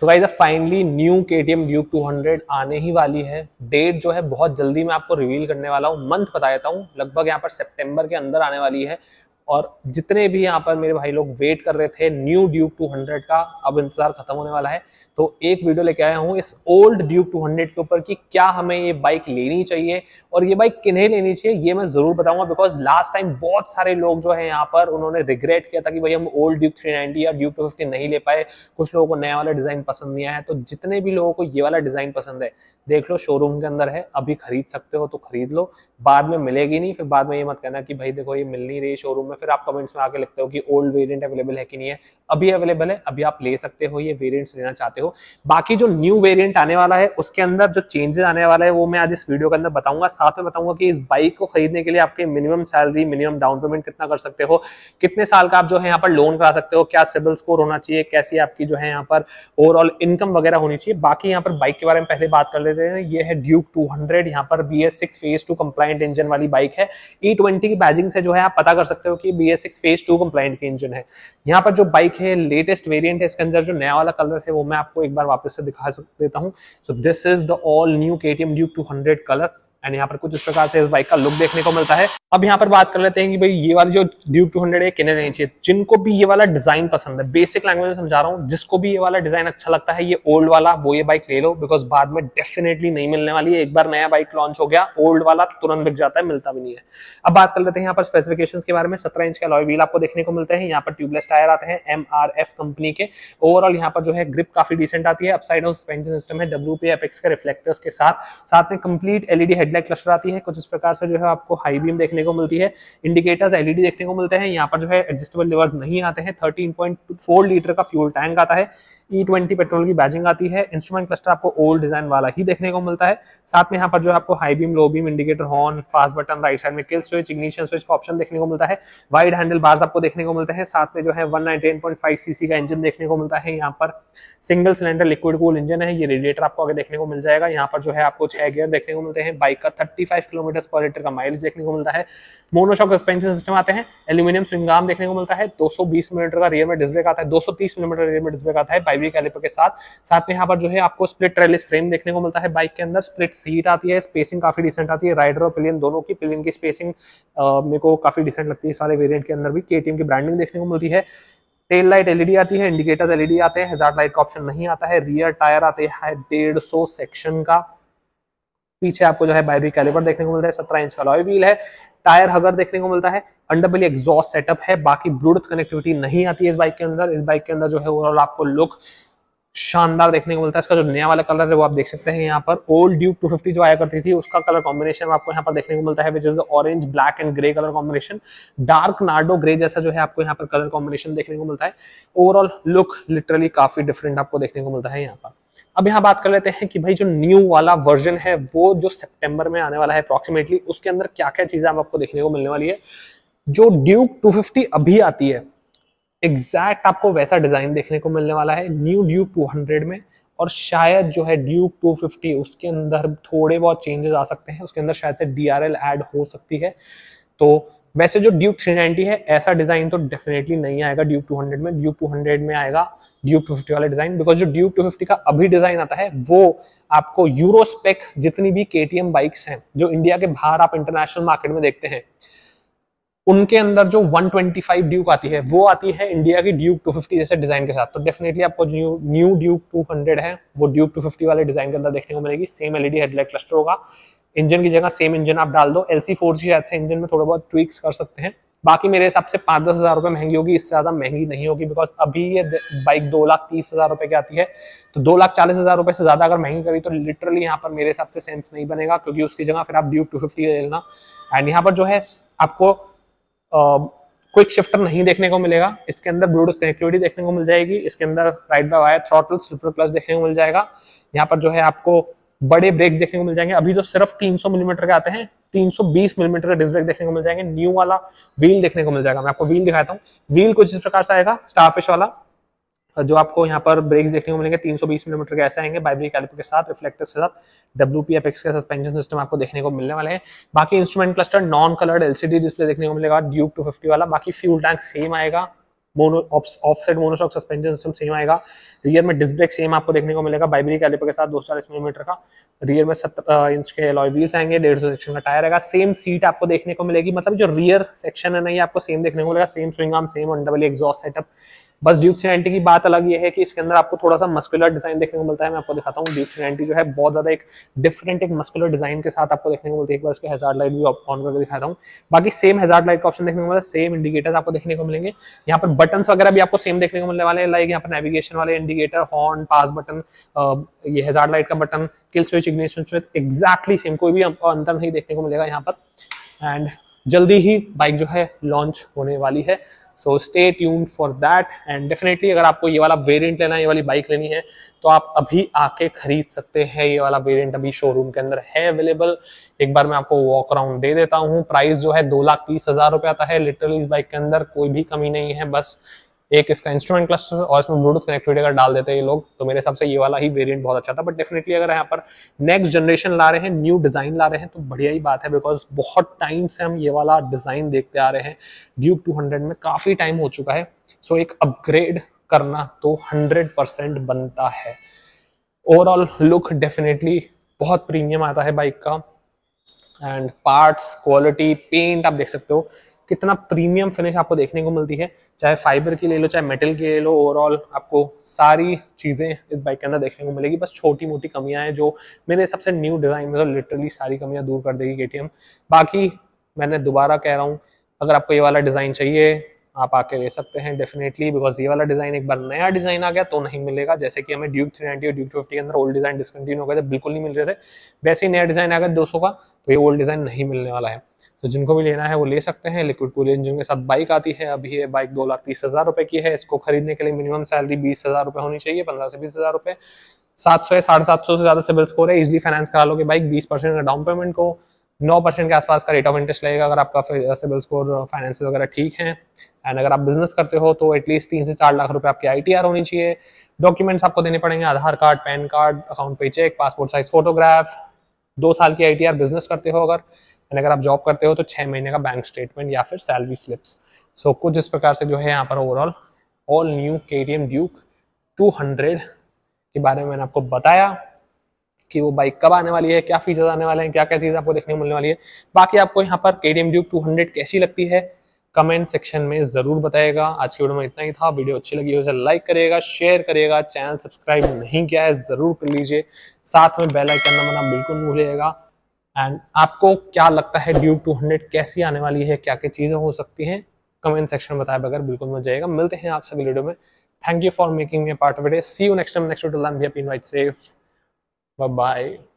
सो guys finally new K T M Duke two hundred आने ही वाली है डेट जो है बहुत जल्दी मैं आपको रिवील करने वाला हूँ मंथ बता देता हूँ लगभग यहाँ पर सेप्टेम्बर के अंदर आने वाली है और जितने भी यहाँ पर मेरे भाई लोग वेट कर रहे थे न्यू ड्यूब 200 का अब इंतजार खत्म होने वाला है तो एक वीडियो लेके आया हूँ इस ओल्ड ड्यूब 200 के ऊपर कि क्या हमें ये बाइक लेनी चाहिए और ये बाइक किन्हें लेनी चाहिए ये मैं जरूर बताऊंगा बिकॉज लास्ट टाइम बहुत सारे लोग जो है यहाँ पर उन्होंने रिग्रेट किया था कि भाई हम ओल्ड ड्यूब थ्री या ड्यूब टू नहीं ले पाए कुछ लोगों को नया वाला डिजाइन पसंद नहीं आया तो जितने भी लोगों को ये वाला डिजाइन पसंद है देख लो शोरूम के अंदर है अभी खरीद सकते हो तो खरीद लो बाद में मिलेगी नहीं फिर बाद में ये मत कहना कि भाई देखो ये मिल नहीं रही शोरूम में में फिर आप कमेंट्स में आके लिखते हो कि ओल्ड वेरिएंट अवेलेबल है कि नहीं है अभी अवेलेबल है अभी आप ले सकते हो ये वेरिएंट्स लेना चाहते हो बाकी जो न्यू वेरिएंट आने वाला है उसके अंदर जो चेंजेस आने वाला है वो मैं आज इस वीडियो के अंदर बताऊंगा साथ में बताऊंगा कि इस बाइक को खरीदने के लिए आपके minimum salary minimum down payment कितना कर सकते हो कितने साल का आप जो है यहाँ पर लोन करा सकते हो क्या सिविल स्कोर होना चाहिए कैसी आपकी जो है यहाँ पर ओवरऑल इनकम वगैरह होनी चाहिए बाकी यहाँ पर बाइक के बारे में पहले बात कर लेते हैं ये है ड्यूक 200 यहाँ पर B S six phase two compliant engine वाली बाइक है ई e ट्वेंटी की बैजिंग से जो है आप पता कर सकते हो कि कि B S six phase two compliant की इंजन है यहाँ पर जो बाइक है लेटेस्ट वेरियंट है इसके अंदर जो नया वाला कलर है वो मैं आपको एक बार वापस से दिखा देता हूँ so this is the all new K T M Duke two hundred colour and यहाँ पर कुछ इस प्रकार से इस बाइक का लुक देखने को मिलता है अब यहाँ पर बात कर लेते हैं कि भाई ये वाला जो ड्यूब 200 है किन्हें लेनी चाहिए जिनको भी ये वाला डिजाइन पसंद है बेसिक लैंग्वेज में समझा रहा हूँ जिसको भी ये वाला डिजाइन अच्छा लगता है ये ओल्ड वाला वो ये बाइक ले लो बिकॉज बाद में डेफिनेटली नहीं मिलने वाली है एक बार नया बाइक लॉन्च हो गया ओल्ड वाला तुरंत बिक जाता है मिलता भी नहीं है अब बात कर लेते हैं यहाँ पर स्पेसिफिकेशन के बारे में सत्रह इंच का लॉय व्हील आपको देखने को मिलते हैं यहाँ पर ट्यूबलेस टायर आते हैं एम कंपनी के ओवरऑल यहाँ पर जो है ग्रिप काफी डिसेंट आती है अपसाइड डाउन सस्पेंशन सिस्टम है डब्ल्यू पी एफ एक्स के रिफ्लेक्टर्स के साथ साथ में कंप्लीट एलईडी हेडलाइट एंटीना क्लस्टर आती है कुछ इस प्रकार से जो है आपको हाई बीम देखने को मिलती है इंडिकेटर्स एलईडी देखने को मिलते हैं यहाँ पर जो है एडजस्टेबल लिवर नहीं आते हैं थर्टीन लीटर का फ्यूल टैंक आता है ई e ट्वेंटी पेट्रोल की बैजिंग आती है इंस्ट्रूमेंट क्लस्टर आपको ओल्ड डिजाइन वाला ही देखने को मिलता है साथ में यहाँ पर जो आपको high beam low beam indicator horn fast button right side में किल स्विच इग्निशन स्विच का ऑप्शन देखने को मिलता है वाइड हैंडल बार्स आपको देखने को मिलते हैं साथ में जो है वन सीसी का इंजन देखने को मिलता है यहाँ पर single cylinder liquid cool engine है ये रेडिएटर आपको आगे देखने को मिल जाएगा यहाँ पर जो है आपको छह गियर देखने को मिलते हैं बाइक का थर्टी फाइव किलोमीटर पर लीटर का माइलेज देखने को मिलता है मोनोशॉक सस्पेंशन सिस्टम आते हैं एल्यूमिनियम स्विंगाम देखने को मिलता है दो सौ बीस मिलीमीटर का रियर में डिस्ब्रेक आता है तीस मिलीमीटर रियर में डिस्ब्रेक आता है फाइव कैलिपर के साथ साथ में यहाँ पर जो है आपको स्प्लिट ट्रेलिस फ्रेम देखने को मिलता है बाइक के अंदर स्प्लिट सीट आती है स्पेसिंग काफी डिसेंट आती है राइडर और पिलियन दोनों की पिलियन की स्पेसिंग मेरे को काफी डिसेंट लगती है सारे वेरियंट के अंदर भी के की ब्रांडिंग देखने को मिलती है टेल लाइट एलईडी आती है इंडिकेटर्स एलईडी आते हैं हजार लाइट का ऑप्शन नहीं आता है रियर टायर आते हैं डेढ़ सौ सेक्शन का पीछे आपको जो है बाइबी कैलिवर देखने को मिलता है सत्रह इंच का लॉय व्हील है टायर हगर देखने को मिलता है अंडर बेली एग्जॉस्ट सेटअप है बाकी ब्लूटूथ कनेक्टिविटी नहीं आती है इस बाइक के अंदर इस बाइक के अंदर जो है ओवरऑल आपको लुक शानदार देखने को मिलता है इसका जो नया वाला कलर है वो आप देख सकते हैं यहाँ पर ओल्ड ड्यूब 250 जो आया करती थी उसका कलर कॉम्बिनेशन आपको यहाँ पर देखने को मिलता है which is the orange black and grey colour combination dark Nardo grey जैसा जो है आपको यहाँ पर कलर कॉम्बिनेशन देखने को मिलता है ओवरऑल लुक लिटरली काफी डिफरेंट आपको देखने को मिलता है यहाँ पर अब यहाँ बात कर लेते हैं कि भाई जो न्यू वाला वर्जन है वो जो सेप्टेम्बर में आने वाला है अप्रोक्सीमेटली उसके अंदर क्या क्या चीजें आपको देखने को मिलने वाली है जो ड्यूक 250 अभी आती है एग्जैक्ट आपको वैसा डिजाइन देखने को मिलने वाला है न्यू ड्यूक 200 में और शायद जो है ड्यूक 250 उसके अंदर थोड़े बहुत चेंजेस आ सकते हैं उसके अंदर शायद से डी ऐड हो सकती है तो वैसे जो ड्यूक 390 है ऐसा डिजाइन तो डेफिनेटली नहीं आएगा ड्यूक 200 में ड्यूक 200 में आएगा ड्यूब टू फिफ्टी वाले डिजाइन बिकॉज जो ड्यूब टू फिफ्टी का अभी डिजाइन आता है वो आपको यूरोस्पेक जितनी भी केटीएम बाइक्स हैं जो इंडिया के बाहर आप इंटरनेशनल मार्केट में देखते हैं उनके अंदर जो 125 ट्वेंटी ड्यूक आती है वो आती है इंडिया की ड्यूक 250 जैसे डिजाइन के साथ तो डेफिनेटली आपको न्यू न्यू ड्यूक 200 है वो ड्यूक 250 वाले डिजाइन के अंदर देखने को मिलेगी सेम एलईडी हेडलाइट क्लस्टर होगा इंजन की जगह सेम इंजन आप डाल दो एलसी फोर की शायद से इंजन में थोड़ा बहुत ट्विक्स कर सकते हैं बाकी मेरे हिसाब से पाँच दस हज़ार रुपये महंगी होगी इससे ज़्यादा महंगी नहीं होगी बिकॉज अभी ये बाइक दो लाख तीस हज़ार रुपये की आती है तो दो लाख चालीस हज़ार रुपये से ज़्यादा अगर महंगी करी तो लिटरली यहाँ पर मेरे हिसाब से सेंस नहीं बनेगा क्योंकि उसकी जगह फिर आप ड्यूब टू फिफ्टी ले लेना एंड यहाँ पर जो है आपको क्विक शिफ्टर नहीं देखने को मिलेगा इसके अंदर ब्लूटूथ कनेक्टिविटी देखने को मिल जाएगी इसके अंदर ride by wire throttle slipper clutch देखने को मिल जाएगा यहाँ पर जो है आपको बड़े ब्रेक देखने को मिल जाएंगे अभी तो सिर्फ 300 मिलीमीटर के आते हैं 320 मिलीमीटर बीस मिलीमीटर डिस्क ब्रेक देखने को मिल जाएंगे न्यू वाला व्हील देखने को मिल जाएगा मैं आपको व्हील दिखाता हूँ व्हील कुछ इस प्रकार से आएगा स्टारफिश वाला जो आपको यहाँ पर ब्रेक्स देखने को मिलेंगे 320 मिलीमीटर के ऐसे आएंगे बाइब्री कैलिपर के साथ रिफ्लेक्टर के साथ डब्ल्यू पी एक्स का सस्पेंशन सिस्टम आपको देखने को मिलने वाले हैं बाकी instrument cluster non coloured LCD display देखने को मिलेगा ड्यूब टू वाला बाकी फ्यूल टैंक सेम आएगा mono monoshock suspension system same आएगा रियर में डिस्क ब्रेक सेम आपको देखने को मिलेगा बाइबरी कैलिपर के साथ दो चालीस मिलीमीटर का रियर में सत्तर इंच के अलॉय व्हील्स आएंगे डेढ़ सौ सेक्शन का टायर आएगा सेम सीट आपको देखने को मिलेगी मतलब जो रियर सेक्शन है ना ये आपको सेम देखने को मिलेगा सेम स्विंग आर्म सेम और डबल एग्जॉस्ट सेटअप बस ड्यूक थ्री नाइनटी की बात अलग ये है कि इसके अंदर आपको थोड़ा सा मस्कुलर डिजाइन देखने को मिलता है मैं आपको दिखाता हूँ ड्यूक थ्री नाइनटी जो है बहुत ज्यादा एक डिफरेंट एक मस्कुलर डिजाइन के साथ आपको देखने को मिलती है एक बार इसके हजार लाइट भी ऑन करके दिखाता हूँ बाकी सेम हजार लाइट का ऑप्शन देखने को मिला सेम इंडिकेटर आपको देखने को मिलेंगे यहाँ पर बटन वगैरह भी आपको सेम देखने को मिलने वाले हैं लाइक यहाँ पर नेविगेशन वाले इंडिकेटर हॉर्न पास बटन ये हजार लाइट का button kill switch ignition switch exactly same कोई भी अंतर नहीं देखने को मिलेगा यहाँ पर एंड जल्दी ही बाइक जो है लॉन्च होने वाली है so stay tune for that and definitely अगर आपको ये वाला वेरियंट लेना है ये वाली बाइक लेनी है तो आप अभी आके खरीद सकते हैं ये वाला वेरियंट अभी शोरूम के अंदर है अवेलेबल एक बार मैं आपको वॉक अराउंड दे देता हूँ प्राइस जो है दो लाख तीस हजार रुपया आता है लिटरली इस बाइक के अंदर कोई भी कमी नहीं है बस एक इसका इंस्ट्रूमेंट क्लस्टर और इसमें ब्लूटूथ कनेक्टिविटी अगर डाल देते हैं ये लोग तो मेरे हिसाब से ये वाला ही वेरिएंट बहुत अच्छा था बट डेफिनेटली अगर यहाँ पर नेक्स्ट जनरेशन ला रहे हैं न्यू डिज़ाइन ला रहे हैं तो बढ़िया ही बात है बिकॉज बहुत टाइम से हम ये वाला डिज़ाइन देखते आ रहे हैं ड्यूब टू में काफ़ी टाइम हो चुका है सो एक अपग्रेड करना तो हंड्रेड बनता है ओवरऑल लुक डेफिनेटली बहुत प्रीमियम आता है बाइक का एंड पार्ट्स क्वालिटी पेंट आप देख सकते हो कितना प्रीमियम फिनिश आपको देखने को मिलती है चाहे फाइबर की ले लो चाहे मेटल की ले लो ओवरऑल आपको सारी चीज़ें इस बाइक के अंदर देखने को मिलेगी बस छोटी मोटी कमियां हैं जो मेरे हिसाब से न्यू डिज़ाइन में तो लिटरली सारी कमियां दूर कर देगी के बाकी मैंने दोबारा कह रहा हूँ अगर आपको ये वाला डिज़ाइन चाहिए आप आके ले सकते हैं डेफिनेटली बिकॉज ये वाला डिज़ाइन एक बार नया डिज़ाइन आ गया तो नहीं मिलेगा जैसे कि हमें ड्यूक थ्री और ड्यूक फिफ्टी के अंदर ओल्ड डिज़ाइन डिसकंटिन्यू हो गए थे बिल्कुल नहीं मिल रहे थे वैसे ही नया डिज़ाइन आ गया दो का तो ये ओल्ड डिज़ाइन नहीं मिलने वाला है तो जिनको भी लेना है वो ले सकते हैं लिक्विड कूल इंजन के साथ बाइक आती है अभी ये बाइक दो लाख तीस हज़ार रुपये की है इसको खरीदने के लिए मिनिमम सैलरी बीस हज़ार रुपये होनी चाहिए पंद्रह से बीस हज़ार रुपये सात सौ साढ़े सात सौ से ज़्यादा सिविल स्कोर है इजिली फाइनेंस करा लोगे बाइक बीस परसेंट का डाउन पेमेंट को नौ परसेंट के आसपास का रेट ऑफ इंटरेस्ट लगेगा अगर आपका सिबिल स्कोर फाइनेंस वगैरह ठीक है एंड अगर आप बिजनेस करते हो तो एटलीस्ट तीन से चार लाख रुपए आपकी आई होनी चाहिए डॉक्यूमेंट्स आपको देने पड़ेंगे Aadhaar card PAN card account payee cheque passport size photograph दो साल की आई बिजनेस करते हो अगर एंड अगर आप जॉब करते हो तो छः महीने का बैंक स्टेटमेंट या फिर सैलरी स्लिप्स सो so, कुछ इस प्रकार से जो है यहाँ पर overall all new K T M Duke two hundred के बारे में मैंने आपको बताया कि वो बाइक कब आने वाली है क्या फीचर्स आने वाले हैं क्या क्या चीज़ आपको देखने को मिलने वाली है बाकी आपको यहाँ पर K T M Duke two hundred कैसी लगती है कमेंट सेक्शन में ज़रूर बताएगा आज की वीडियो में इतना ही था वीडियो अच्छी लगी हो उसे लाइक करेगा शेयर करिएगा चैनल सब्सक्राइब नहीं किया है ज़रूर कर लीजिए साथ में बेल आइकन दबाना बिल्कुल भूलिएगा एंड आपको क्या लगता है ड्यू टू हंड्रेड कैसी आने वाली है क्या क्या चीज़ें हो सकती हैं कमेंट सेक्शन में बताए बगैर बिल्कुल मत जाएगा मिलते हैं आप सभी वीडियो में thank you for making me part of it see you next time next video line safe bye